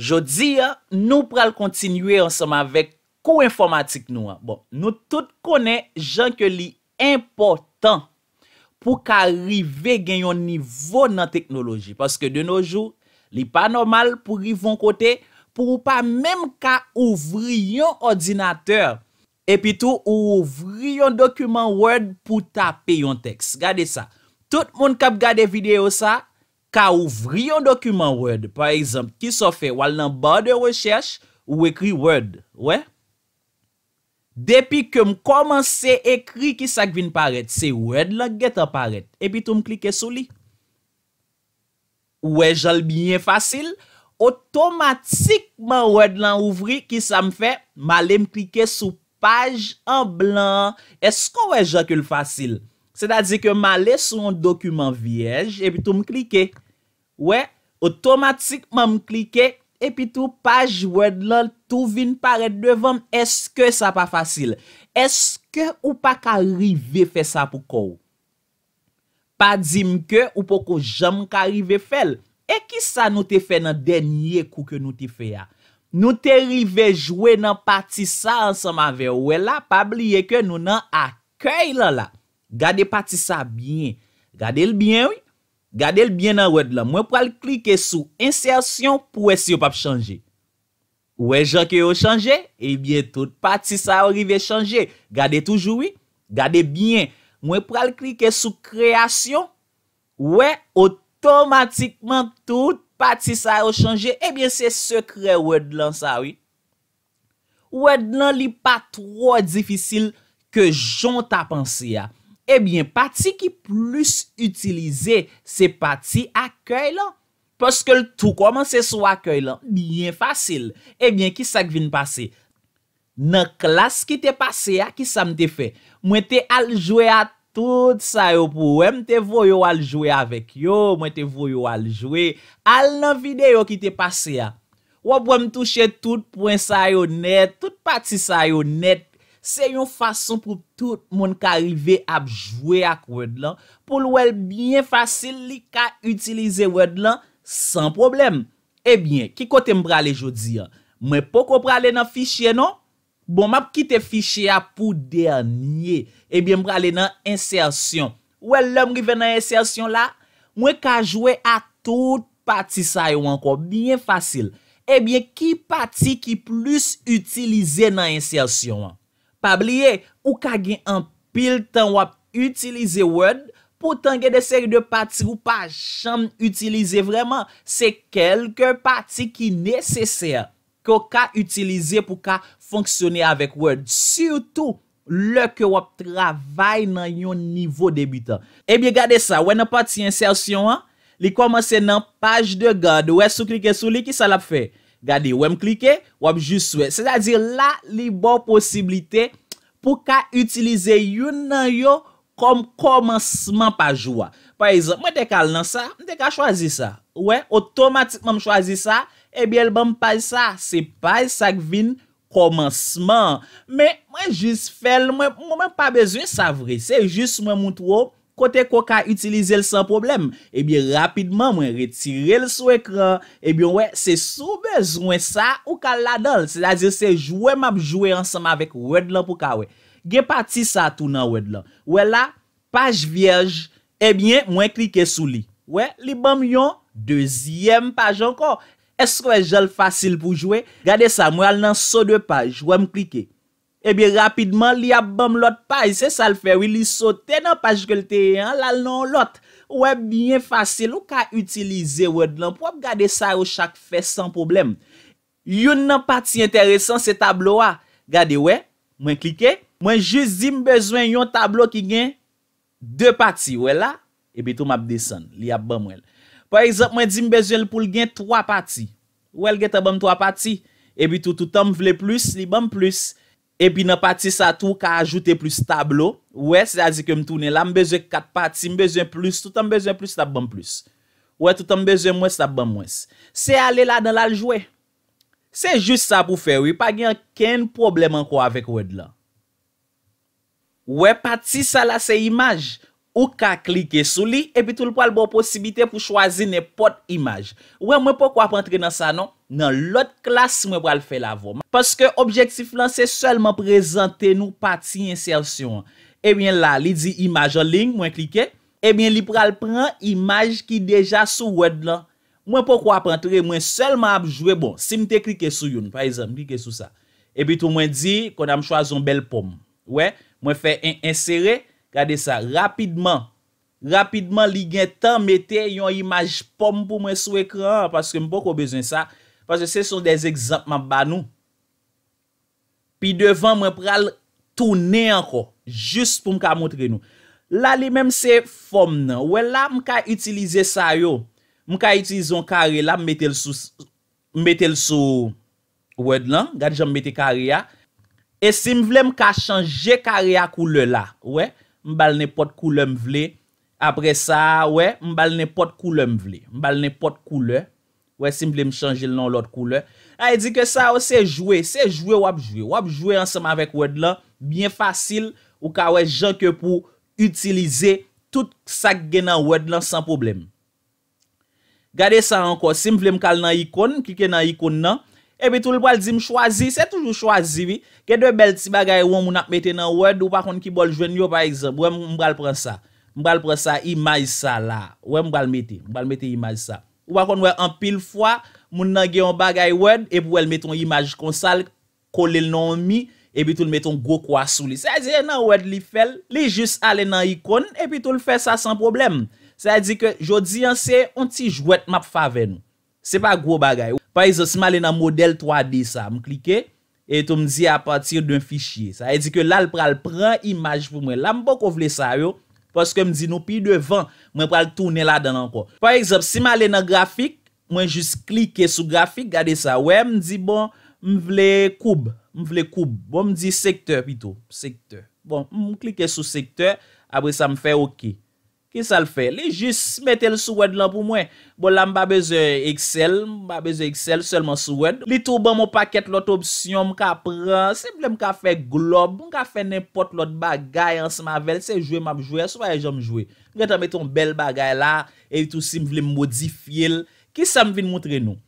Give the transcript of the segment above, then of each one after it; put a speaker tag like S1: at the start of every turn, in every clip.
S1: Jodi, nou pral kontinue ansama vek kou informatik nou. Bon, nou tout konen jan ke li impotant pou ka rive gen yon nivou nan teknologi. Paske de nou jou, li pa normal pou rive yon kote, pou ou pa menm ka ouvri yon ordinateur, epi tou ouvri yon dokumen Word pou tape yon teks. Gade sa, tout moun kap gade video sa, Ka ouvri yon dokumen word, par exemple, ki so fe wal nan bar de rechèche ou ekri word. Depi kem koman se ekri ki sa gvin paret, se word lan get aparet. Epi tou m klike sou li. Ou e jal binye fasil, otomatikman word lan ouvri ki sa m fe, ma le m klike sou page an blan. Esko ou e jal kul fasil? Se da di kem ma le sou yon dokumen viej, epi tou m klike. Ouè, otomatik mam klike, epi tou pa jwèd lòl, tou vin paret devon, eske sa pa fasil? Eske ou pa karive fe sa pou kòw? Pa dzim ke ou pou kòw jam karive fel? E ki sa nou te fe nan denye kòw ke nou te fe ya? Nou te rive jwè nan pati sa ansam avè, ouè la, pa bliye ke nou nan akèy lò la. Gade pati sa byen, gade l byen wè. Gade l byen nan wèd lan, mwen pral klike sou insersyon pou wè si yo pap chanje Wè jan ke yo chanje, ebyen tout pati sa yo rive chanje Gade toujou wè, gade byen Mwen pral klike sou kreasyon, wè otomatikman tout pati sa yo chanje Ebyen se sekre wèd lan sa wè Wèd lan li pa trol difisil ke jont apansi ya Ebyen, eh pati ki plus utilize se pati akèy lan. Poske l tou komanse sou akèy lan. Mien fasil. Ebyen, eh ki sa gvin pase? Nan klas ki te pase ya, ki sa mte fe? Mwen te aljouye a tout sa yo pou. Mwen te voyo aljouye avèk yo. Mwen te voyo aljouye. Al nan videyo ki te pase ah. ya. Wap wèm touche tout pwen sa yo net. Tout pati sa yo net. Se yon fason pou tout moun ka rive ap jwe ak wèd lan. Poul wèl byen fasil li ka utilize wèd lan san problem. Ebyen, eh ki kote mbrale jodi an? Mwen pou kope brale nan fichye non? Bon, map ki te fichye ap pou dernye. Ebyen, eh mbrale nan insersyon. Wèl lèm rive nan insersyon la? Mwen ka jwe a tout pati sa yo an kon. Byen fasil. Ebyen, eh ki pati ki plus utilize nan insersyon an? Pabliye, ou ka gen an pil tan wap utilize Word pou tan gen de seri de pati wou pa chan utilize vreman. Se kelke pati ki neseser ko ka utilize pou ka fonksyone avek Word. Surtou, leke wap travay nan yon nivou debi tan. E eh bi gade sa, wè nan pati insersyon an, li komanse nan paj de gade. Wè sou klike sou li ki sa lap fey. Gade, wèm klike, wèm jis wè. Se da di la li bo posibilite pou ka utilize yon nan yon kom komansman pa jwa. Par exemple, mwen te kal nan sa, mwen te kal chwazi sa. Wè, otomatikman mwen chwazi sa, ebi el bèm pa yon sa. Se pa yon sak vin komansman. Mwen jis fel, mwen pa bezwen savri. Se jis mwen mout wè. Kote kwa ka itilize l san problem, ebi rapidman mwen retire l sou ekran. Ebi wè, se sou bezwen sa ou ka la dal. Se la zir se jwè map jwè ansam avèk wed lan pou ka wè. Ge pati sa tou nan wed lan. Wè la, page vierge, ebi mwen klike sou li. Wè, li bam yon, dezyem page ankon. Es kwa jel fasil pou jwè? Gade sa, mwen al nan so de page, jwè m klike. Ebi rapidman li ap bom lot pay. E se sa l fe. Ou wi li sote nan paj ke l te. La lon lot. Ou e bien fasil. Ou ka utilize word lan. Po ap gade sa yo chak fe san problem. Yon nan pati interesan se tablo wa. Gade we. Mwen klike. Mwen jist zim bezwen yon tablo ki gen. De pati. Ou e la. Ebi tou map desen. Li ap bom wel. Po ekzant mwen zim bezwen pou l gen 3 pati. Ou el geta bom 3 pati. Ebi tou tou tom vle plus. Li bom plus. epi nan pati sa tou ka ajoute plus tablo, wè, se a zi ke mtounen, la mbeze kat pati, mbeze plus, toutan mbeze plus, tap ban plus. Wè, toutan mbeze mwes, tap ban mwes. Se ale la nan la ljwe. Se jist sa pou fè, wè, pa gen ken problem anko avèk wèd la. Wè, pati sa la se imaj. Ou ka klike sou li. E pi tou l pou al bon posibite pou chwazi ne pot imaj. Ou e mwen pou kwa ap rentre nan sa non. Nan lot klas mwen pou al fe lavo. Paske objektif lan se selman prezante nou pati insersyon. E mwen la li di imaj an ling mwen klike. E mwen li pou al pran imaj ki deja sou wad lan. Mwen pou kwa ap rentre. Mwen selman ap jwe bon. Si mte klike sou yon. Par exemple klike sou sa. E pi tou mwen di kon am chwaze un bel pom. Ou e mwen fe insere. Gade sa, rapidman, rapidman li gen tan mette yon imaj pom pou mwen sou ekran, paske m pou ko bezwen sa, paske se son dez ekzantman ba nou. Pi devan mwen pral toune anko, jist pou m ka montre nou. La li menm se fom nan, we la m ka itilize sa yo, m ka itilize yon kare la, m mette l sou, m mette l sou wèd lan, gade jan m mette kare la, e si m vle m ka chanje kare la koule la, we, Mbal ne pot koule m vle. Apre sa, mbal ne pot koule m vle. Mbal ne pot koule. Wè, si m vle m chanje l nan l ot koule. A, e di ke sa, wè, se jwè. Se jwè wap jwè. Wap jwè anseman vek wèd lan. Bien fasil. Ou ka wè, jan ke pou utilize tout sak gen nan wèd lan san problem. Gade sa anko. Si m vle m kal nan ikon, kike nan ikon nan, epi tout l pou al di m chwazi, se toujou chwazi vi, wi. ke dwe bel ti bagay wan moun ak mette nan word, ou bakon ki bol jwen yo par exemple, ou mou mbal pren sa, mbal pren sa, imaj sa la, ou mbal mette, mbal mette imaj sa, ou bakon wè an pil fwa, moun nan gen yon bagay word, epi wè l metton imaj konsal, kole l nan omi, epi tout l metton go kwa sou li, se a di nan word li fel, li jis ale nan ikon, epi tout l fè sa san problem, se a di ke jodi an se, onti jwet map fave nou, Se pa gro bagay. Par exemple, se ma lè nan model 3D sa, m m'm klikè, e tou m m'm zi a patir d'un fichier. Sa e di ke la l pral pran imaj pou mwen. La m m'm pou kon vle sa yo, paske m zi nou pi devan, m pral toune la dan an kon. Par exemple, se ma lè nan grafik, mwen jis klikè sou grafik, gade sa. M zi bon, m vle koub. M vle koub. Bon, m zi sektè pito. Sektè. Bon, m klikè sou sektè, apre sa m fè okè. Ki sa l fè? Li jis metè l souwèd lan pou mwen. Bol la m babè zè Excel, m babè zè Excel, selman souwèd. Li tou ban m w pa kèt lot opsyon, m ka pran, se ble m ka fè globe, m ka fè nèmpot lot bagay an se ma vel, se jwè m ap jwè, se wè jwè m jwè. Gwè ta metè yon bel bagay la, e li tou sim vle modifiye l. Ki sa m vin moutre nou?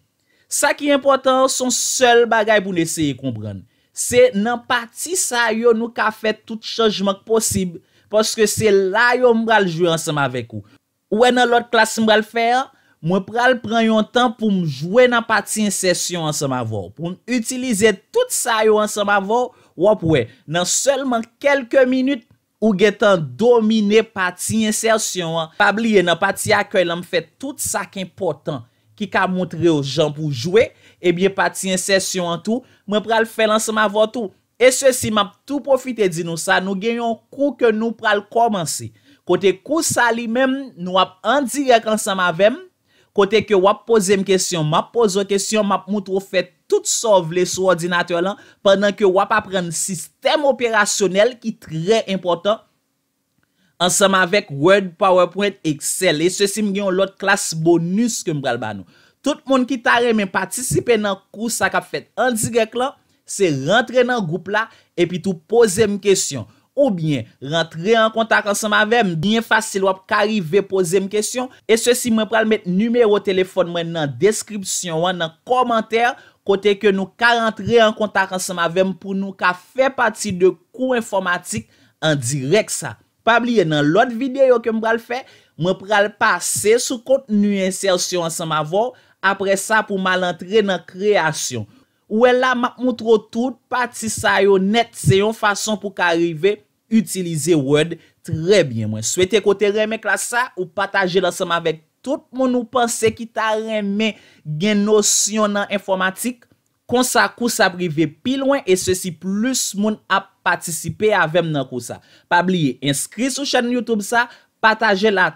S1: Sa ki yon potan, son sel bagay pou nèsè yon kompran. Se nan pati sa yon nou ka fè tout chanjman k posib. Paske se la yo mral jwe ansama vek ou. Ou e nan lot klas mral fè an, mwen pral pran yo an tan pou mjwe nan pati insesyon ansama vo. Poun utilize tout sa yo ansama vo, wop ou e, nan selman kelke minut ou getan domine pati insesyon an. Pabliye nan pati akoy la mfè tout sa ki important ki ka mwotre yo jan pou jwe, e bie pati insesyon an tou, mwen pral fè ansama vo tou. E se si map tout profite di nou sa, nou genyon kou ke nou pral komansi. Kote kou sa li mem, nou ap andirek ansam avem. Kote ke wap pose m kesyon map, pose m kesyon map, moutro fet tout sa vle sou ordinateur lan. Pendan ke wap apren sistem operasyonel ki tre important. Ansam avek Word, Powerpoint, Excel. E se si m genyon lot klas bonus ke m pral banou. Tout moun ki tare men patisipe nan kou sa kap fet andirek lan. Se rentre nan goup la, epi tou pose m kesyon. Ou bien, rentre an kontak an sema vem, bine fasil wap kari ve pose m kesyon. E se si mwen pral met numero telefon mwen nan deskripsyon an, nan komenter, kote ke nou ka rentre an kontak an sema vem, pou nou ka fe pati de kou informatik an direk sa. Pabliye nan lot videyo ke m pral fe, mwen pral pase sou kontenu insersyon an sema vo, apre sa pou mal entre nan kreasyon. Ouwe la, mak moutro tout, pati sa yo net, se yon fason pou ka rive, utilize Word trebyen mwen. Swete kote reme klasa ou pataje lan seman vek tout moun ou pense ki ta reme gen nosyon nan informatik, konsa kousa prive pilwen e se si plus moun ap patisipe avem nan kousa. Pa bliye, inskri sou chanel Youtube sa, pataje la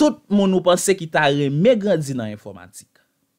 S1: tout moun ou pense ki ta reme gen nosyon nan informatik.